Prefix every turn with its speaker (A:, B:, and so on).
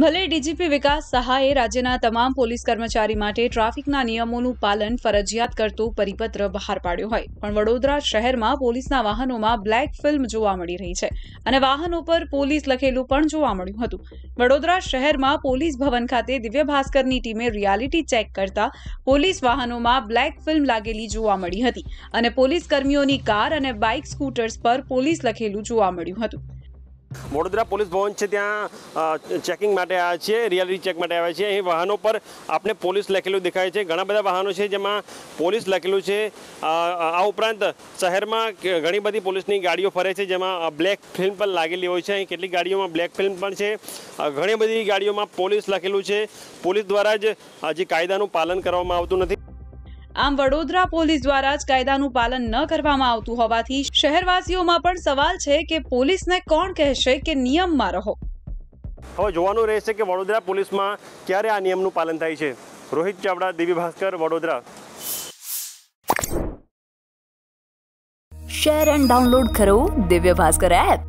A: ભલે ડીજીપી વિકાસ સહાયે રાજ્યના તમામ પોલીસ કર્મચારી માટે ટ્રાફિકના નિયમોનું પાલન ફરજિયાત કરતો પરિપત્ર બહાર પાડ્યો હોય પણ વડોદરા શહેરમાં પોલીસના વાહનોમાં બ્લેક ફિલ્મ જોવા મળી રહી છે અને વાહનો પર પોલીસ લખેલું પણ જોવા મળ્યું હતું વડોદરા શહેરમાં પોલીસ ભવન ખાતે દિવ્ય ભાસ્કરની ટીમે રિયાલિટી ચેક કરતા પોલીસ વાહનોમાં બ્લેક ફિલ્મ લાગેલી જોવા મળી હતી અને પોલીસ કર્મીઓની કાર અને બાઇક સ્કૂટર્સ પર પોલીસ લખેલું જોવા મળ્યું હતું
B: मोडूडरा पुलिस भवन છે ત્યાં ચેકિંગ માટે આ છે રિયલિટી ચેક માટે આવે છે અહીં વાહનો પર આપને પોલીસ લખેલું દેખાય છે ઘણા બધા વાહનો છે જેમાં પોલીસ લખેલું છે આ ઉપરાંત શહેરમાં ઘણી બધી પોલીસની ગાડીઓ ફરે છે જેમાં બ્લેક ફિલ્મ પર લાગેલી હોય છે અહીં કેટલી ગાડીઓમાં બ્લેક ફિલ્મ પણ છે ઘણી બધી ગાડીઓમાં પોલીસ લખેલું છે પોલીસ દ્વારા જ આ જે કાયદાનું પાલન કરવામાં આવતું નથી
A: આમ વડોદરા પોલીસ દ્વારા જ કાયદાનું પાલન ન કરવામાં આવતું હોવાથી શહેરવાસીઓમાં પણ સવાલ છે કે પોલીસને કોણ કહેશે કે નિયમમાં રહો
B: હવે જોવાનું રહેશે કે વડોદરા પોલીસમાં ક્યારે આ નિયમનું પાલન થાય છે Rohit Chavda Devi Bhaskar Vadodara share
A: and download કરો દિવ્ય ભાસ્કર એપ